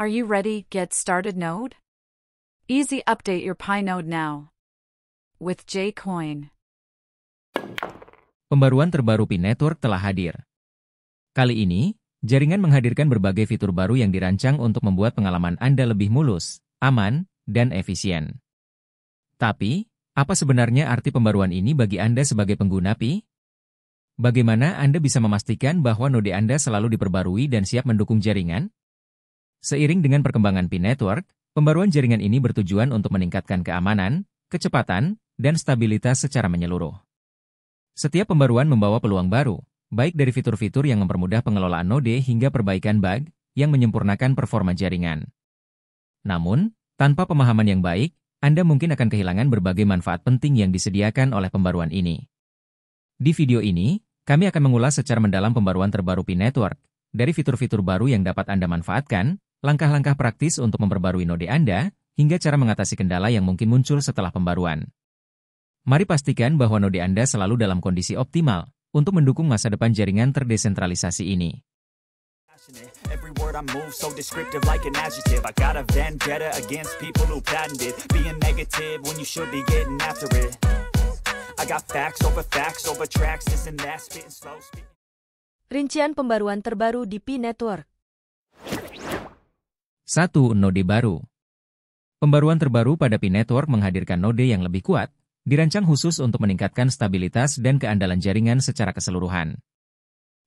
Are you ready? Get started node? Easy update your Pi node now. With Jcoin. Pembaruan terbaru Pi Network telah hadir. Kali ini, jaringan menghadirkan berbagai fitur baru yang dirancang untuk membuat pengalaman Anda lebih mulus, aman, dan efisien. Tapi, apa sebenarnya arti pembaruan ini bagi Anda sebagai pengguna Pi? Bagaimana Anda bisa memastikan bahwa node Anda selalu diperbarui dan siap mendukung jaringan? Seiring dengan perkembangan P-Network, pembaruan jaringan ini bertujuan untuk meningkatkan keamanan, kecepatan, dan stabilitas secara menyeluruh. Setiap pembaruan membawa peluang baru, baik dari fitur-fitur yang mempermudah pengelolaan node hingga perbaikan bug yang menyempurnakan performa jaringan. Namun, tanpa pemahaman yang baik, Anda mungkin akan kehilangan berbagai manfaat penting yang disediakan oleh pembaruan ini. Di video ini, kami akan mengulas secara mendalam pembaruan terbaru P-Network, dari fitur-fitur baru yang dapat Anda manfaatkan, Langkah-langkah praktis untuk memperbarui node Anda, hingga cara mengatasi kendala yang mungkin muncul setelah pembaruan. Mari pastikan bahwa node Anda selalu dalam kondisi optimal untuk mendukung masa depan jaringan terdesentralisasi ini. Rincian pembaruan terbaru di P Network 1. Node baru Pembaruan terbaru pada Pi network menghadirkan node yang lebih kuat, dirancang khusus untuk meningkatkan stabilitas dan keandalan jaringan secara keseluruhan.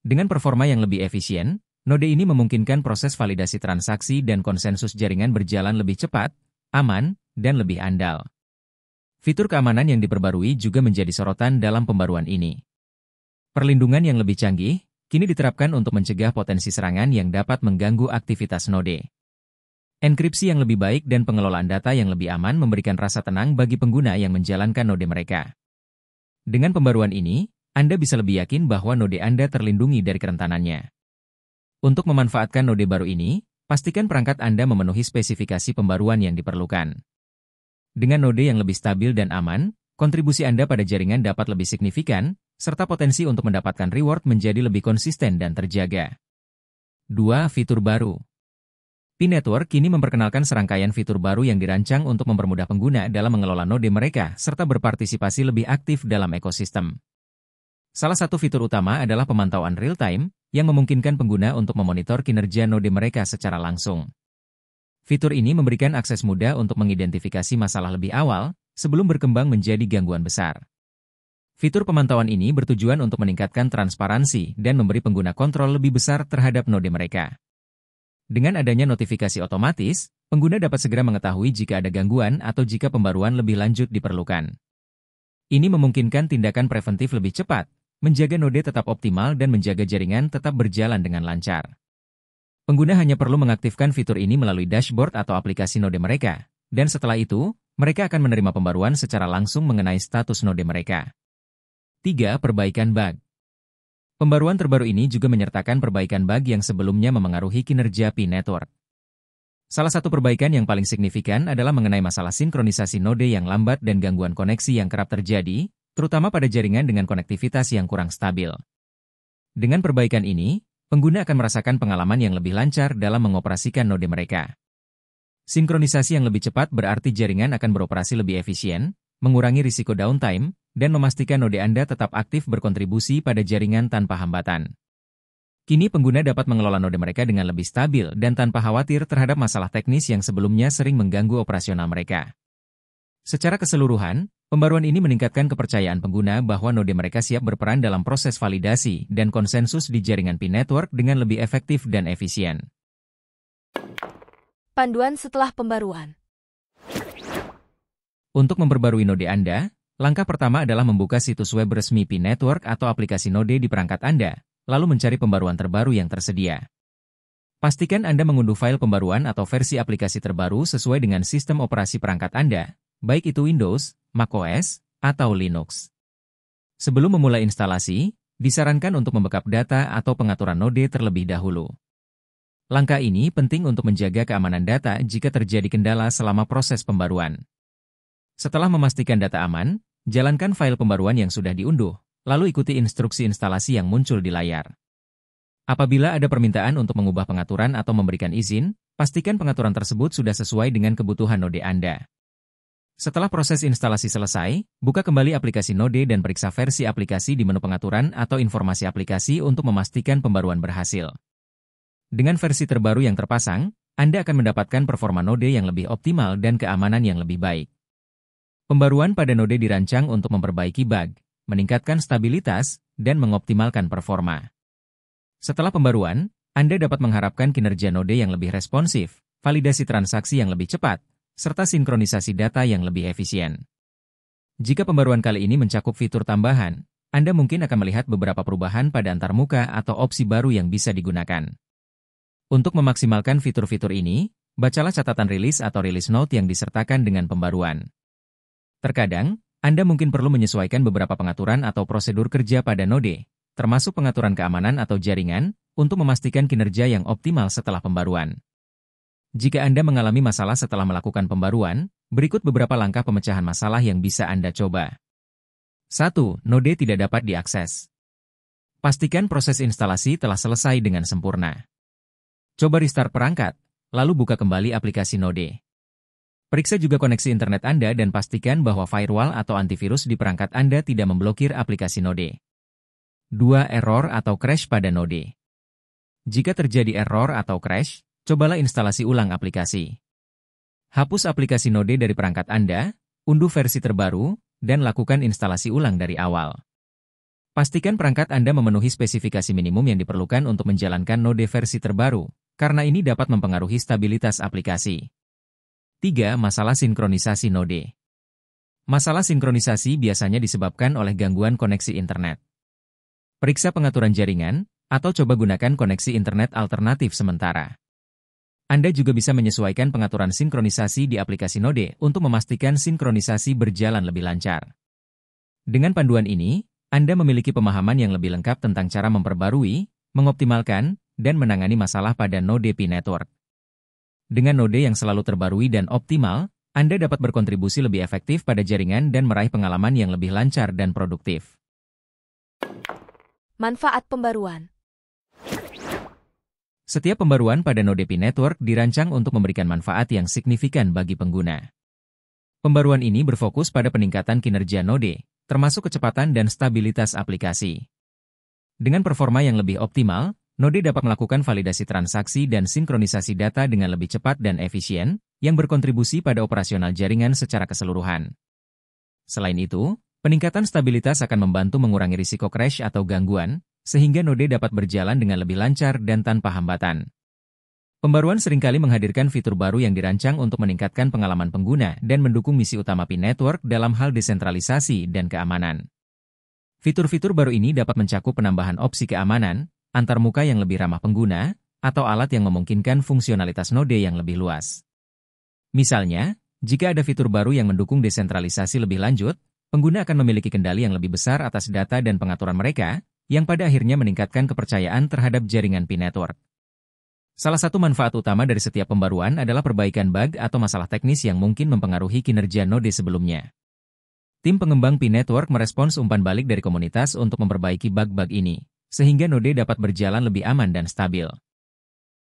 Dengan performa yang lebih efisien, node ini memungkinkan proses validasi transaksi dan konsensus jaringan berjalan lebih cepat, aman, dan lebih andal. Fitur keamanan yang diperbarui juga menjadi sorotan dalam pembaruan ini. Perlindungan yang lebih canggih, kini diterapkan untuk mencegah potensi serangan yang dapat mengganggu aktivitas node. Enkripsi yang lebih baik dan pengelolaan data yang lebih aman memberikan rasa tenang bagi pengguna yang menjalankan node mereka. Dengan pembaruan ini, Anda bisa lebih yakin bahwa node Anda terlindungi dari kerentanannya. Untuk memanfaatkan node baru ini, pastikan perangkat Anda memenuhi spesifikasi pembaruan yang diperlukan. Dengan node yang lebih stabil dan aman, kontribusi Anda pada jaringan dapat lebih signifikan, serta potensi untuk mendapatkan reward menjadi lebih konsisten dan terjaga. 2. Fitur baru P-Network kini memperkenalkan serangkaian fitur baru yang dirancang untuk mempermudah pengguna dalam mengelola node mereka serta berpartisipasi lebih aktif dalam ekosistem. Salah satu fitur utama adalah pemantauan real-time, yang memungkinkan pengguna untuk memonitor kinerja node mereka secara langsung. Fitur ini memberikan akses mudah untuk mengidentifikasi masalah lebih awal, sebelum berkembang menjadi gangguan besar. Fitur pemantauan ini bertujuan untuk meningkatkan transparansi dan memberi pengguna kontrol lebih besar terhadap node mereka. Dengan adanya notifikasi otomatis, pengguna dapat segera mengetahui jika ada gangguan atau jika pembaruan lebih lanjut diperlukan. Ini memungkinkan tindakan preventif lebih cepat, menjaga node tetap optimal dan menjaga jaringan tetap berjalan dengan lancar. Pengguna hanya perlu mengaktifkan fitur ini melalui dashboard atau aplikasi node mereka, dan setelah itu, mereka akan menerima pembaruan secara langsung mengenai status node mereka. 3. Perbaikan bug Pembaruan terbaru ini juga menyertakan perbaikan bug yang sebelumnya memengaruhi kinerja Pi Network. Salah satu perbaikan yang paling signifikan adalah mengenai masalah sinkronisasi node yang lambat dan gangguan koneksi yang kerap terjadi, terutama pada jaringan dengan konektivitas yang kurang stabil. Dengan perbaikan ini, pengguna akan merasakan pengalaman yang lebih lancar dalam mengoperasikan node mereka. Sinkronisasi yang lebih cepat berarti jaringan akan beroperasi lebih efisien, mengurangi risiko downtime, dan memastikan node Anda tetap aktif berkontribusi pada jaringan tanpa hambatan. Kini pengguna dapat mengelola node mereka dengan lebih stabil dan tanpa khawatir terhadap masalah teknis yang sebelumnya sering mengganggu operasional mereka. Secara keseluruhan, pembaruan ini meningkatkan kepercayaan pengguna bahwa node mereka siap berperan dalam proses validasi dan konsensus di jaringan PIN network dengan lebih efektif dan efisien. Panduan setelah pembaruan Untuk memperbarui node Anda, Langkah pertama adalah membuka situs web resmi Pi Network atau aplikasi Node di perangkat Anda, lalu mencari pembaruan terbaru yang tersedia. Pastikan Anda mengunduh file pembaruan atau versi aplikasi terbaru sesuai dengan sistem operasi perangkat Anda, baik itu Windows, macOS, atau Linux. Sebelum memulai instalasi, disarankan untuk membekap data atau pengaturan node terlebih dahulu. Langkah ini penting untuk menjaga keamanan data jika terjadi kendala selama proses pembaruan. Setelah memastikan data aman, Jalankan file pembaruan yang sudah diunduh, lalu ikuti instruksi instalasi yang muncul di layar. Apabila ada permintaan untuk mengubah pengaturan atau memberikan izin, pastikan pengaturan tersebut sudah sesuai dengan kebutuhan node Anda. Setelah proses instalasi selesai, buka kembali aplikasi node dan periksa versi aplikasi di menu pengaturan atau informasi aplikasi untuk memastikan pembaruan berhasil. Dengan versi terbaru yang terpasang, anda akan mendapatkan performa node yang lebih optimal dan keamanan yang lebih baik. Pembaruan pada node dirancang untuk memperbaiki bug, meningkatkan stabilitas, dan mengoptimalkan performa. Setelah pembaruan, Anda dapat mengharapkan kinerja node yang lebih responsif, validasi transaksi yang lebih cepat, serta sinkronisasi data yang lebih efisien. Jika pembaruan kali ini mencakup fitur tambahan, Anda mungkin akan melihat beberapa perubahan pada antarmuka atau opsi baru yang bisa digunakan. Untuk memaksimalkan fitur-fitur ini, bacalah catatan rilis atau rilis note yang disertakan dengan pembaruan. Terkadang, Anda mungkin perlu menyesuaikan beberapa pengaturan atau prosedur kerja pada node, termasuk pengaturan keamanan atau jaringan, untuk memastikan kinerja yang optimal setelah pembaruan. Jika Anda mengalami masalah setelah melakukan pembaruan, berikut beberapa langkah pemecahan masalah yang bisa Anda coba. 1. Node tidak dapat diakses. Pastikan proses instalasi telah selesai dengan sempurna. Coba restart perangkat, lalu buka kembali aplikasi Node. Periksa juga koneksi internet Anda dan pastikan bahwa firewall atau antivirus di perangkat Anda tidak memblokir aplikasi node. 2. Error atau crash pada node Jika terjadi error atau crash, cobalah instalasi ulang aplikasi. Hapus aplikasi node dari perangkat Anda, unduh versi terbaru, dan lakukan instalasi ulang dari awal. Pastikan perangkat Anda memenuhi spesifikasi minimum yang diperlukan untuk menjalankan node versi terbaru, karena ini dapat mempengaruhi stabilitas aplikasi. 3. Masalah sinkronisasi node. Masalah sinkronisasi biasanya disebabkan oleh gangguan koneksi internet. Periksa pengaturan jaringan, atau coba gunakan koneksi internet alternatif sementara. Anda juga bisa menyesuaikan pengaturan sinkronisasi di aplikasi Node untuk memastikan sinkronisasi berjalan lebih lancar. Dengan panduan ini, Anda memiliki pemahaman yang lebih lengkap tentang cara memperbarui, mengoptimalkan, dan menangani masalah pada Node P Network. Dengan node yang selalu terbarui dan optimal, Anda dapat berkontribusi lebih efektif pada jaringan dan meraih pengalaman yang lebih lancar dan produktif. Manfaat pembaruan Setiap pembaruan pada node P Network dirancang untuk memberikan manfaat yang signifikan bagi pengguna. Pembaruan ini berfokus pada peningkatan kinerja node, termasuk kecepatan dan stabilitas aplikasi. Dengan performa yang lebih optimal, Node dapat melakukan validasi transaksi dan sinkronisasi data dengan lebih cepat dan efisien, yang berkontribusi pada operasional jaringan secara keseluruhan. Selain itu, peningkatan stabilitas akan membantu mengurangi risiko crash atau gangguan, sehingga node dapat berjalan dengan lebih lancar dan tanpa hambatan. Pembaruan seringkali menghadirkan fitur baru yang dirancang untuk meningkatkan pengalaman pengguna dan mendukung misi utama Pi Network dalam hal desentralisasi dan keamanan. Fitur-fitur baru ini dapat mencakup penambahan opsi keamanan, antarmuka yang lebih ramah pengguna, atau alat yang memungkinkan fungsionalitas node yang lebih luas. Misalnya, jika ada fitur baru yang mendukung desentralisasi lebih lanjut, pengguna akan memiliki kendali yang lebih besar atas data dan pengaturan mereka, yang pada akhirnya meningkatkan kepercayaan terhadap jaringan P-Network. Salah satu manfaat utama dari setiap pembaruan adalah perbaikan bug atau masalah teknis yang mungkin mempengaruhi kinerja node sebelumnya. Tim pengembang P-Network merespons umpan balik dari komunitas untuk memperbaiki bug-bug ini sehingga node dapat berjalan lebih aman dan stabil.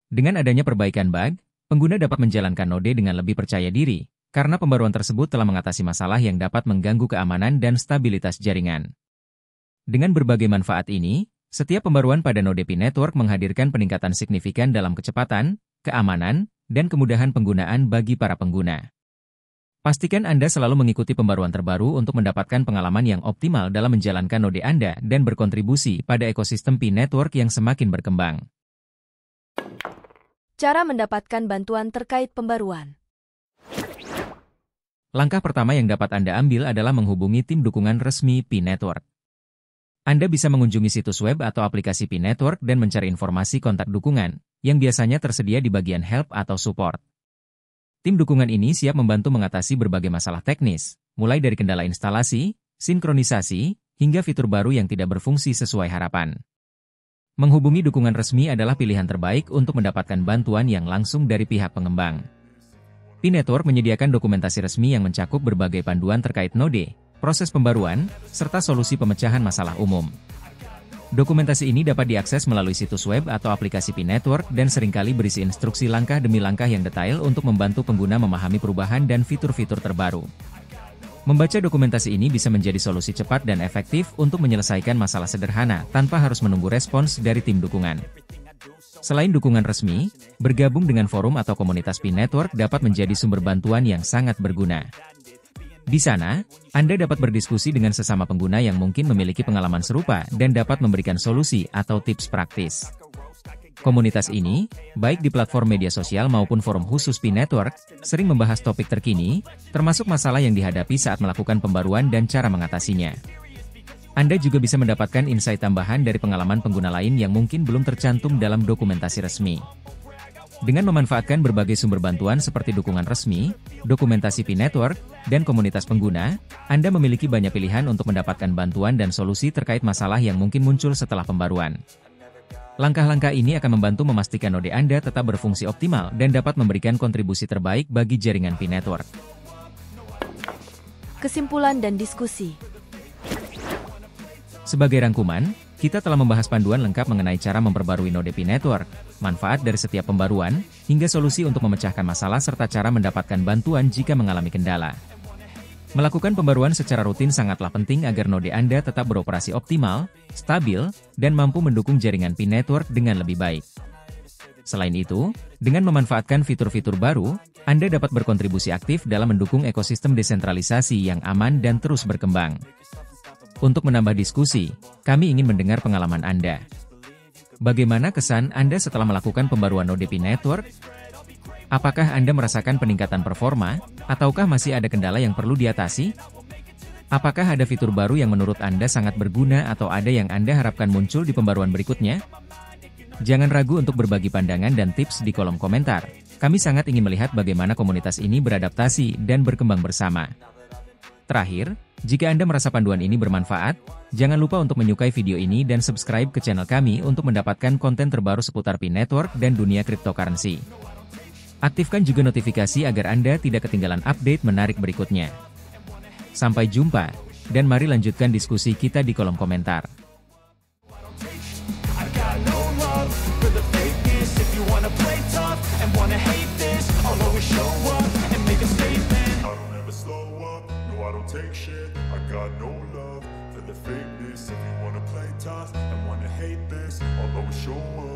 Dengan adanya perbaikan bug, pengguna dapat menjalankan node dengan lebih percaya diri, karena pembaruan tersebut telah mengatasi masalah yang dapat mengganggu keamanan dan stabilitas jaringan. Dengan berbagai manfaat ini, setiap pembaruan pada node P-Network menghadirkan peningkatan signifikan dalam kecepatan, keamanan, dan kemudahan penggunaan bagi para pengguna. Pastikan Anda selalu mengikuti pembaruan terbaru untuk mendapatkan pengalaman yang optimal dalam menjalankan node Anda dan berkontribusi pada ekosistem P-Network yang semakin berkembang. Cara mendapatkan bantuan terkait pembaruan Langkah pertama yang dapat Anda ambil adalah menghubungi tim dukungan resmi P-Network. Anda bisa mengunjungi situs web atau aplikasi P-Network dan mencari informasi kontak dukungan, yang biasanya tersedia di bagian help atau support. Tim dukungan ini siap membantu mengatasi berbagai masalah teknis, mulai dari kendala instalasi, sinkronisasi, hingga fitur baru yang tidak berfungsi sesuai harapan. Menghubungi dukungan resmi adalah pilihan terbaik untuk mendapatkan bantuan yang langsung dari pihak pengembang. Pinetor menyediakan dokumentasi resmi yang mencakup berbagai panduan terkait node, proses pembaruan, serta solusi pemecahan masalah umum. Dokumentasi ini dapat diakses melalui situs web atau aplikasi P-Network dan seringkali berisi instruksi langkah demi langkah yang detail untuk membantu pengguna memahami perubahan dan fitur-fitur terbaru. Membaca dokumentasi ini bisa menjadi solusi cepat dan efektif untuk menyelesaikan masalah sederhana tanpa harus menunggu respons dari tim dukungan. Selain dukungan resmi, bergabung dengan forum atau komunitas P-Network dapat menjadi sumber bantuan yang sangat berguna. Di sana, Anda dapat berdiskusi dengan sesama pengguna yang mungkin memiliki pengalaman serupa dan dapat memberikan solusi atau tips praktis. Komunitas ini, baik di platform media sosial maupun forum khusus P-Network, sering membahas topik terkini, termasuk masalah yang dihadapi saat melakukan pembaruan dan cara mengatasinya. Anda juga bisa mendapatkan insight tambahan dari pengalaman pengguna lain yang mungkin belum tercantum dalam dokumentasi resmi. Dengan memanfaatkan berbagai sumber bantuan seperti dukungan resmi, dokumentasi P-Network, dan komunitas pengguna, Anda memiliki banyak pilihan untuk mendapatkan bantuan dan solusi terkait masalah yang mungkin muncul setelah pembaruan. Langkah-langkah ini akan membantu memastikan node Anda tetap berfungsi optimal dan dapat memberikan kontribusi terbaik bagi jaringan P-Network. Kesimpulan dan diskusi Sebagai rangkuman, kita telah membahas panduan lengkap mengenai cara memperbarui NodeP Network, manfaat dari setiap pembaruan, hingga solusi untuk memecahkan masalah serta cara mendapatkan bantuan jika mengalami kendala. Melakukan pembaruan secara rutin sangatlah penting agar node Anda tetap beroperasi optimal, stabil, dan mampu mendukung jaringan PIN network dengan lebih baik. Selain itu, dengan memanfaatkan fitur-fitur baru, Anda dapat berkontribusi aktif dalam mendukung ekosistem desentralisasi yang aman dan terus berkembang. Untuk menambah diskusi, kami ingin mendengar pengalaman Anda. Bagaimana kesan Anda setelah melakukan pembaruan ODP Network? Apakah Anda merasakan peningkatan performa, ataukah masih ada kendala yang perlu diatasi? Apakah ada fitur baru yang menurut Anda sangat berguna atau ada yang Anda harapkan muncul di pembaruan berikutnya? Jangan ragu untuk berbagi pandangan dan tips di kolom komentar. Kami sangat ingin melihat bagaimana komunitas ini beradaptasi dan berkembang bersama. Terakhir, jika Anda merasa panduan ini bermanfaat, jangan lupa untuk menyukai video ini dan subscribe ke channel kami untuk mendapatkan konten terbaru seputar Pi Network dan dunia cryptocurrency. Aktifkan juga notifikasi agar Anda tidak ketinggalan update menarik berikutnya. Sampai jumpa, dan mari lanjutkan diskusi kita di kolom komentar. show